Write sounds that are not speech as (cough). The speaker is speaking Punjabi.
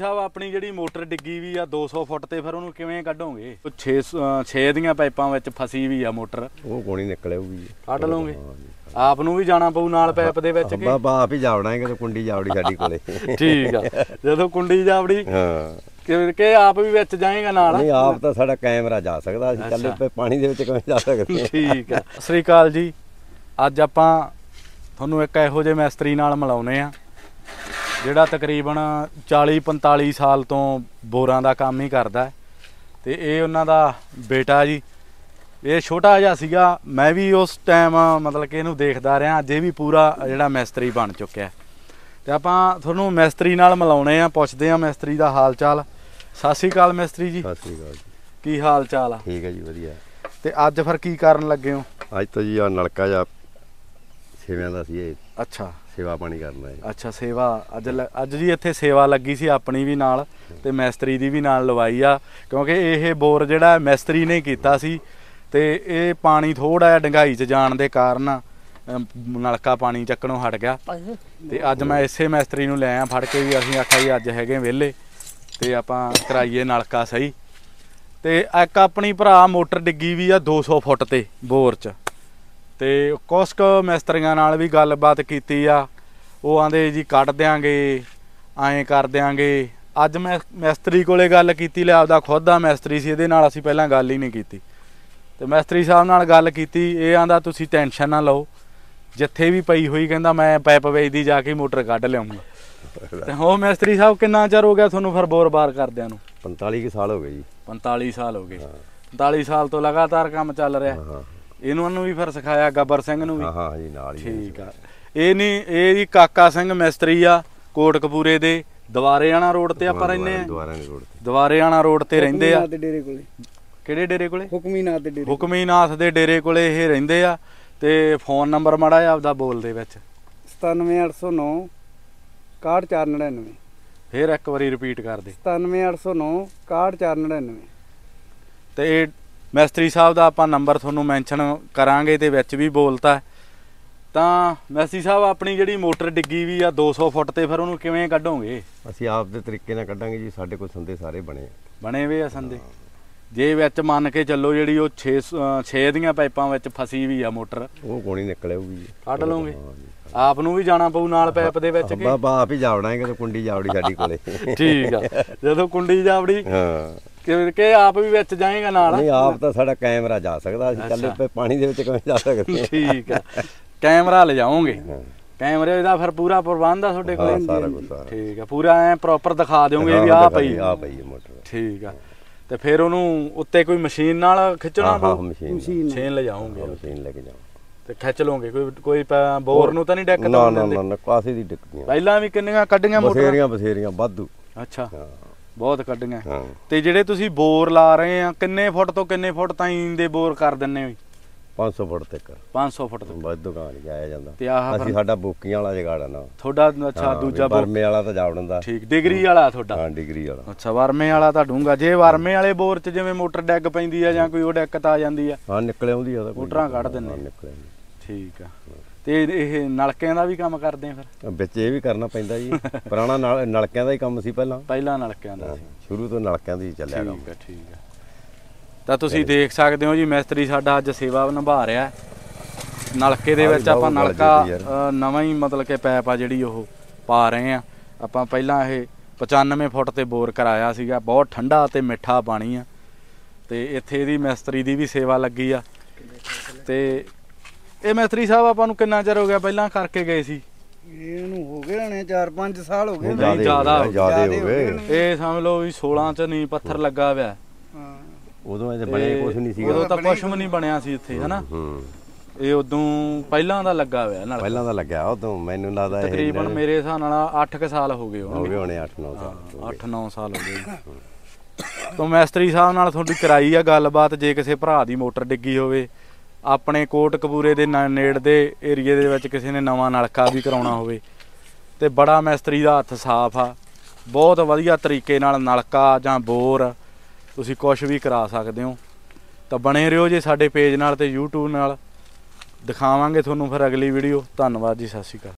ਸਾਬ ਆਪਣੀ ਜਿਹੜੀ ਮੋਟਰ ਡਿੱਗੀ ਵੀ ਆ 200 ਫੁੱਟ ਤੇ ਫਿਰ ਉਹਨੂੰ ਕਿਵੇਂ ਕੱਢੋਗੇ 6 6 ਦੀਆਂ ਪਾਈਪਾਂ ਵਿੱਚ ਫਸੀ ਵੀ ਆ ਮੋਟਰ ਉਹ ਕੋਣੀ ਨਿਕਲੇਗੀ ਕੱਢ ਲਓਗੇ ਆਪ ਨੂੰ ਵੀ ਜਾਣਾ ਪਊ ਨਾਲ ਪਾਈਪ ਦੇ ਵਿੱਚ ਕੇ ਬਾਬਾ ਆਪ ਹੀ ਜਾਵਣਾ ਹੈ ਕੁੰਡੀ ਜਾਵੜੀ ਸਾਡੀ (laughs) ਕੋਲੇ ਠੀਕ ਆ ਜਦੋਂ ਕੁੰਡੀ ਜਾਵੜੀ ਹਾਂ ਕਿ ਆਪ ਵੀ ਵਿੱਚ ਜਾਏਗਾ ਨਾਲ ਨਹੀਂ ਆਪ ਤਾਂ ਸਾਡਾ ਕੈਮਰਾ ਜਾ ਸਕਦਾ ਅਸੀਂ ਚੱਲੇ ਪਾਣੀ ਦੇ ਵਿੱਚ ਕਿਵੇਂ ਜਾ ਸਕਦੇ ਠੀਕ ਆ ਸ੍ਰੀ ਅਕਾਲ ਜੀ ਅੱਜ ਆਪਾਂ ਤੁਹਾਨੂੰ ਇੱਕ ਇਹੋ ਜਿਹੇ ਮੈਸਤਰੀ ਨਾਲ ਮਿਲਾਉਨੇ ਆ ਜਿਹੜਾ ਤਕਰੀਬਨ 40-45 ਸਾਲ ਤੋਂ ਬੋਰਾਂ ਦਾ ਕੰਮ ਹੀ ਕਰਦਾ ਤੇ ਇਹ ਉਹਨਾਂ ਦਾ ਬੇਟਾ ਜੀ ਇਹ ਛੋਟਾ ਜਿਹਾ ਸੀਗਾ ਮੈਂ ਵੀ ਉਸ ਟਾਈਮ ਮਤਲਬ ਕਿ ਇਹਨੂੰ ਦੇਖਦਾ ਰਿਹਾ ਅੱਜ ਇਹ ਵੀ ਪੂਰਾ ਜਿਹੜਾ ਮਿਸਤਰੀ ਬਣ ਚੁੱਕਿਆ ਤੇ ਆਪਾਂ ਤੁਹਾਨੂੰ ਮਿਸਤਰੀ ਨਾਲ ਮਿਲਾਉਣੇ ਆ ਪੁੱਛਦੇ ਆ ਮਿਸਤਰੀ ਦਾ ਹਾਲ ਚਾਲ ਸਤਿ ਸ੍ਰੀ ਅਕਾਲ ਮਿਸਤਰੀ ਜੀ ਸਤਿ ਸ੍ਰੀ ਅਕਾਲ ਜੀ ਕੀ ਹਾਲ ਚਾਲ ਆ ਠੀਕ ਹੈ ਜੀ ਵਧੀਆ ਤੇ ਅੱਜ ਫਿਰ ਕੀ ਕਰਨ ਲੱਗੇ ਹੋ ਅੱਜ ਤਾਂ ਜੀ ਆ ਨਲਕਾ ਜਾ ਸੇਵਾ ਦਾ ਸੀ ਇਹ ਅੱਛਾ ਸੇਵਾ ਪਾਣੀ ਕਰਨਾ ਹੈ ਅੱਛਾ ਸੇਵਾ ਅੱਜ ਅੱਜ ਜੀ ਇੱਥੇ ਸੇਵਾ ਲੱਗੀ ਸੀ ਆਪਣੀ ਵੀ ਨਾਲ ਤੇ ਮੈਸਤਰੀ ਦੀ ਵੀ ਨਾਲ ਲਵਾਈ ਆ ਕਿਉਂਕਿ ਇਹ ਬੋਰ ਜਿਹੜਾ ਮੈਸਤਰੀ ਨੇ ਕੀਤਾ ਸੀ ਤੇ ਇਹ ਪਾਣੀ ਥੋੜਾ ਜਿਹਾ ਡੰਗਾਈ 'ਚ ਜਾਣ ਦੇ ਕਾਰਨ ਨਲਕਾ ਪਾਣੀ ਚੱਕਣੋਂ ਹਟ ਗਿਆ ਤੇ ਅੱਜ ਮੈਂ ਇਸੇ ਮੈਸਤਰੀ ਨੂੰ ਲੈ ਆ ਫੜ ਕੇ ਵੀ ਅਸੀਂ ਆਖਿਆ ਜੀ ਅੱਜ ਹੈਗੇ ਵਿਹਲੇ ਤੇ ਆਪਾਂ ਕਰਾਈਏ ਨਲਕਾ ਸਹੀ ਤੇ ਇੱਕ ਆਪਣੀ ਭਰਾ ਮੋਟਰ ਡਿੱਗੀ ਵੀ ਆ 200 ਫੁੱਟ ਤੇ ਬੋਰ 'ਚ ਤੇ ਕੁਛ ਮਿਸਤਰੀਆਂ ਨਾਲ ਵੀ ਗੱਲਬਾਤ ਕੀਤੀ ਆ ਉਹ ਆਂਦੇ ਜੀ ਕੱਟ ਦਿਆਂਗੇ ਐਂ ਕਰ ਦਿਆਂਗੇ ਅੱਜ ਮੈਂ ਮਿਸਤਰੀ ਕੋਲੇ ਗੱਲ ਕੀਤੀ ਲੈ ਆਪਦਾ ਖੁਦ ਦਾ ਮਿਸਤਰੀ ਸੀ ਇਹਦੇ ਨਾਲ ਅਸੀਂ ਪਹਿਲਾਂ ਗੱਲ ਹੀ ਨਹੀਂ ਕੀਤੀ ਤੇ ਮਿਸਤਰੀ ਸਾਹਿਬ ਨਾਲ ਗੱਲ ਕੀਤੀ ਇਹ ਆਂਦਾ ਤੁਸੀਂ ਟੈਨਸ਼ਨ ਨਾ ਲਓ ਜਿੱਥੇ ਵੀ ਪਈ ਹੋਈ ਕਹਿੰਦਾ ਮੈਂ ਪੈਪ ਵੇਚਦੀ ਜਾ ਕੇ ਮੋਟਰ ਕੱਢ ਲਿਆਉਂਗਾ ਤੇ ਹੋ ਮਿਸਤਰੀ ਸਾਹਿਬ ਕਿੰਨਾ ਚਿਰ ਹੋ ਗਿਆ ਤੁਹਾਨੂੰ ਫਿਰ ਬੋਰ ਬਾਰ ਕਰਦਿਆਂ ਨੂੰ 45 ਸਾਲ ਹੋ ਗਏ ਜੀ 45 ਸਾਲ ਹੋ ਗਏ 45 ਸਾਲ ਤੋਂ ਲਗਾਤਾਰ ਕੰਮ ਚੱਲ ਰਿਹਾ ਇਹਨਾਂ ਨੂੰ ਵੀ ਫਿਰ ਸਿਖਾਇਆ ਗੱਬਰ ਸਿੰਘ ਨੂੰ ਵੀ ਹਾਂ ਜੀ ਨਾਲ ਹੀ ਠੀਕ ਆ ਇਹ ਨਹੀਂ ਇਹ ਵੀ ਕਾਕਾ ਸਿੰਘ ਮਿਸਤਰੀ ਆ ਕੋਟਕਪੂਰੇ ਦੇ ਦਵਾਰੇ ਆਣਾ ਰੋਡ ਤੇ ਆਪਾਂ ਰਹਿੰਦੇ ਆ ਦਵਾਰੇ ਆਣਾ ਰੋਡ ਤੇ ਰਹਿੰਦੇ ਆ ਕਿਹੜੇ ਡੇਰੇ ਕੋਲੇ ਹੁਕਮੀਨਾਥ ਦੇ ਡੇਰੇ ਹੁਕਮੀਨਾਥ ਦੇ ਡੇਰੇ ਕੋਲੇ ਇਹ ਰਹਿੰਦੇ ਆ ਤੇ ਫੋਨ ਨੰਬਰ ਮਾੜਾ ਆਪਦਾ ਬੋਲ ਦੇ ਵਿੱਚ 97809 6499 ਫੇਰ ਇੱਕ ਵਾਰੀ ਰਿਪੀਟ ਕਰ ਦੇ 97809 6499 ਤੇ ਮੈਸਤਰੀ ਸਾਹਿਬ ਦਾ ਆਪਾਂ ਨੰਬਰ ਤੁਹਾਨੂੰ ਮੈਂਸ਼ਨ ਕਰਾਂਗੇ ਤੇ ਵਿੱਚ ਵੀ ਬੋਲਤਾ ਤਾਂ ਮੈਸਤਰੀ ਸਾਹਿਬ ਆਪਣੀ ਜਿਹੜੀ ਮੋਟਰ ਡਿੱਗੀ ਵੀ ਆ 200 ਫੁੱਟ ਤੇ ਫਿਰ ਉਹਨੂੰ ਕਿਵੇਂ ਕੱਢੋਗੇ ਅਸੀਂ ਆਪ ਦੇ ਤਰੀਕੇ ਨਾਲ ਕੱਢਾਂਗੇ ਜੀ ਸਾਡੇ ਕੋਲ ਸੰਦੇ ਸਾਰੇ ਬਣੇ ਆ ਬਣੇ ਵੇ ਆ ਸੰਦੇ ਜੇ ਵਿੱਚ ਮੰਨ ਕੇ ਚੱਲੋ ਜਿਹੜੀ ਉਹ 6 6 ਦੀਆਂ ਪਾਈਪਾਂ ਵਿੱਚ ਫਸੀ ਵੀ ਆ ਮੋਟਰ ਉਹ ਕੋਣੀ ਨਿਕਲੇਗੀ ਕੱਢ ਲਓਗੇ ਆਪ ਨੂੰ ਵੀ ਜਾਣਾ ਪਊ ਨਾਲ ਪਾਈਪ ਦੇ ਵਿੱਚ ਕਿ ਬਾਬਾ ਆਪ ਹੀ ਜਾਵੜਾਂਗੇ ਤੇ ਕੁੰਡੀ ਜਾਵੜੀ ਸਾਡੀ ਕੋਲੇ ਠੀਕ ਆ ਜਦੋਂ ਕੁੰਡੀ ਜਾਵੜੀ ਹਾਂ ਕਿ ਆਪ ਵੀ ਵਿੱਚ ਜਾਏਗਾ ਨਾਲ ਨਹੀਂ ਆਪ ਤਾਂ ਸਾਡਾ ਕੈਮਰਾ ਜਾ ਸਕਦਾ ਅਸੀਂ ਚੱਲੇ ਪਏ ਪਾਣੀ ਦੇ ਵਿੱਚ ਕਿਵੇਂ ਜਾ ਸਕਦੇ ਠੀਕ ਹੈ ਕੈਮਰਾ ਲੈ ਜਾਓਗੇ ਕੈਮਰੇ ਦਾ ਫਿਰ ਪੂਰਾ ਪ੍ਰਬੰਧ ਆ ਤੁਹਾਡੇ ਕੋਲ ਸਾਰਾ ਕੁਝ ਸਾਰਾ ਠੀਕ ਹੈ ਪੂਰਾ ਐ ਪ੍ਰੋਪਰ ਦਿਖਾ ਦਿਓਗੇ ਵੀ ਆ ਪਈ ਆ ਪਈ ਮੋਟਰ ਠੀਕ ਆ ਤੇ ਫਿਰ ਉਹਨੂੰ ਉੱਤੇ ਕੋਈ ਮਸ਼ੀਨ ਨਾਲ ਖਿੱਚਣਾ ਪਊ ਮਸ਼ੀਨ ਛੇਨ ਲੈ ਜਾਓਗੇ ਮਸ਼ੀਨ ਲੈ ਕੇ ਜਾਓ ਤੇ ਖਿੱਚ ਲੋਗੇ ਕੋਈ ਕੋਈ ਬੋਰ ਨੂੰ ਤਾਂ ਨਹੀਂ ਡੈਕ ਨਾ ਨਾ ਨਾ ਕਾਸੇ ਦੀ ਡਿੱਕਦੀਆਂ ਪਹਿਲਾਂ ਵੀ ਕਿੰਨੀਆਂ ਕੱਢੀਆਂ ਮੋਟਰਾਂ ਬਸੇਰੀਆਂ ਬਸੇਰੀਆਂ ਵਾਧੂ ਅੱਛਾ ਬਹੁਤ ਕੱਢੀਆਂ ਤੇ ਜਿਹੜੇ ਤੁਸੀਂ ਬੋਰ ਲਾ ਰਹੇ ਆ ਕਿੰਨੇ ਫੁੱਟ ਤੋਂ ਕਿੰਨੇ ਫੁੱਟ ਤਾਈਂ ਦੇ ਬੋਰ ਕਰ ਦਿੰਨੇ ਹੋ 500 ਫੁੱਟ ਤੱਕ 500 ਫੁੱਟ ਤੱਕ ਬਾਈ ਦੁਕਾਨ ਜਾਇਆ ਜਾਂਦਾ ਤੇ ਆਹ ਅਸੀਂ ਸਾਡਾ ਬੁੱਕੀ ਵਾਲਾ ਜਗਾੜਾ ਨਾ ਤੁਹਾਡਾ ਅੱਛਾ ਦੂਜਾ ਵਰਮੇ ਵਾਲਾ ਤਾਂ ਜਾਵੜਨ ਦਾ ਠੀਕ ਡਿਗਰੀ ਵਾਲਾ ਤੁਹਾਡਾ ਹਾਂ ਡਿਗਰੀ ਵਾਲਾ ਅੱਛਾ ਵਰਮੇ ਵਾਲਾ ਤਾਂ ਡੂੰਗਾ ਜੇ ਵਰਮੇ ਵਾਲੇ ਬੋਰ 'ਚ ਜਿਵੇਂ ਮੋਟਰ ਡੈਗ ਪੈਂਦੀ ਆ ਜਾਂ ਕੋਈ ਉਹ ਤਾਂ ਆ ਜਾਂਦੀ ਆ ਹਾਂ ਨਿਕਲ ਆਉਂਦੀ ਆ ਉਹਦਾ ਮੋਟਰਾਂ ਕੱਢ ਦਿੰਨੇ ਨਿਕਲ ਆਉਂਦੀ ਠੀਕ ਆ ਤੇ ਇਹ ਨਲਕਿਆਂ ਦਾ ਵੀ ਕੰਮ ਕਰਦੇ ਆ ਫਿਰ ਵਿੱਚ ਇਹ ਵੀ ਕਰਨਾ ਪੈਂਦਾ ਜੀ (laughs) ਪੁਰਾਣਾ ਨਲਕਿਆਂ ਦਾ ਹੀ ਕੰਮ ਸੀ ਪਹਿਲਾਂ ਪਹਿਲਾਂ ਨਲਕਿਆਂ ਦਾ ਸੀ ਸ਼ੁਰੂ ਤੋਂ ਨਲਕਿਆਂ ਦੀ ਚੱਲਿਆ ਕੰਮ ਠੀਕ ਹੈ ਠੀਕ ਹੈ ਤਾਂ ਤੁਸੀਂ ਦੇਖ ਸਕਦੇ ਹੋ ਜੀ ਮਿਸਤਰੀ ਸਾਡਾ ਅੱਜ ਸੇਵਾ ਨਿਭਾ ਰਿਹਾ ਨਲਕੇ ਦੇ ਵਿੱਚ ਆਪਾਂ ਨਲਕਾ ਨਵਾਂ ਹੀ ਮਤਲਬ ਕਿ ਪੈਪ ਆ ਜਿਹੜੀ ਉਹ ਪਾ ਰਹੇ ਆ ਆਪਾਂ ਪਹਿਲਾਂ ਇਹ 95 ਫੁੱਟ ਤੇ ਬੋਰ ਕਰਾਇਆ ਸੀਗਾ ਬਹੁਤ ਠੰਡਾ ਤੇ ਮਿੱਠਾ ਪਾਣੀ ਆ ਤੇ ਇੱਥੇ ਇਹਦੀ ਮਿਸਤਰੀ ਦੀ ਵੀ ਸੇਵਾ ਲੱਗੀ ਆ ਤੇ ਇਹ ਮੈਥਰੀ ਸਾਹਿਬ ਆਪਾਂ ਨੂੰ ਕਿੰਨਾ ਚਿਰ ਹੋ ਗਿਆ ਪਹਿਲਾਂ ਕਰਕੇ ਗਏ ਸੀ ਇਹਨੂੰ ਹੋ ਗਏ ਨੇ 4-5 ਸਾਲ ਹੋ ਗਏ ਨੇ ਨਹੀਂ ਜ਼ਿਆਦਾ ਜ਼ਿਆਦਾ ਹੋ ਗਏ ਇਹ ਸਮਝ ਲਓ ਵੀ 16 ਚ ਨਹੀਂ ਪੱਥਰ ਲੱਗਾ ਹੋਇਆ ਹਾਂ ਉਦੋਂ ਇਹ ਬਣੇ ਕੁਝ ਨਹੀਂ ਸੀਗਾ ਉਦੋਂ ਤਾਂ ਕੁਝ ਵੀ ਨਹੀਂ ਬਣਿਆ ਸੀ ਇੱਥੇ ਹਨਾ ਇਹ ਉਦੋਂ ਪਹਿਲਾਂ ਦਾ ਲੱਗਾ ਹੋਇਆ ਨਾਲ ਪਹਿਲਾਂ ਦਾ ਲੱਗਾ ਉਦੋਂ ਮੈਨੂੰ ਲੱਗਦਾ ਇਹ ਤਕਰੀਬਨ ਮੇਰੇ ਹਿਸਾਬ ਨਾਲ 8 ਕ ਸਾਲ ਹੋ ਗਏ ਹੋ ਗਏ ਹੋਣੇ 8-9 ਸਾਲ 8-9 ਸਾਲ ਹੋ ਗਏ (coughs) ਤੋਂ ਮੈਸਤਰੀ ਸਾਹਿਬ ਨਾਲ ਤੁਹਾਡੀ ਕਰਾਈ ਆ ਗੱਲਬਾਤ ਜੇ ਕਿਸੇ ਭਰਾ ਦੀ ਮੋਟਰ ਡਿੱਗੀ ਹੋਵੇ ਆਪਣੇ ਕੋਟ ਕਬੂਰੇ ਦੇ ਨੇੜ ਦੇ ਏਰੀਏ ਦੇ ਵਿੱਚ ਕਿਸੇ ਨੇ ਨਵਾਂ ਨਲਕਾ ਵੀ ਕਰਾਉਣਾ ਹੋਵੇ ਤੇ ਬੜਾ ਮਿਸਤਰੀ ਦਾ ਹੱਥ ਸਾਫ਼ ਆ ਬਹੁਤ ਵਧੀਆ ਤਰੀਕੇ ਨਾਲ ਨਲਕਾ ਜਾਂ ਬੋਰ ਤੁਸੀਂ ਕੁਝ ਵੀ ਕਰਾ ਸਕਦੇ ਹੋ ਤਾਂ ਬਣੇ ਰਹੋ ਜੇ ਸਾਡੇ ਪੇਜ ਨਾਲ ਤੇ YouTube ਨਾਲ ਦਿਖਾਵਾਂਗੇ ਤੁਹਾਨੂੰ ਫਿਰ ਅਗਲੀ ਵੀਡੀਓ ਧੰਨਵਾਦ ਜੀ ਸਤਿ ਸ਼੍ਰੀ ਅਕਾਲ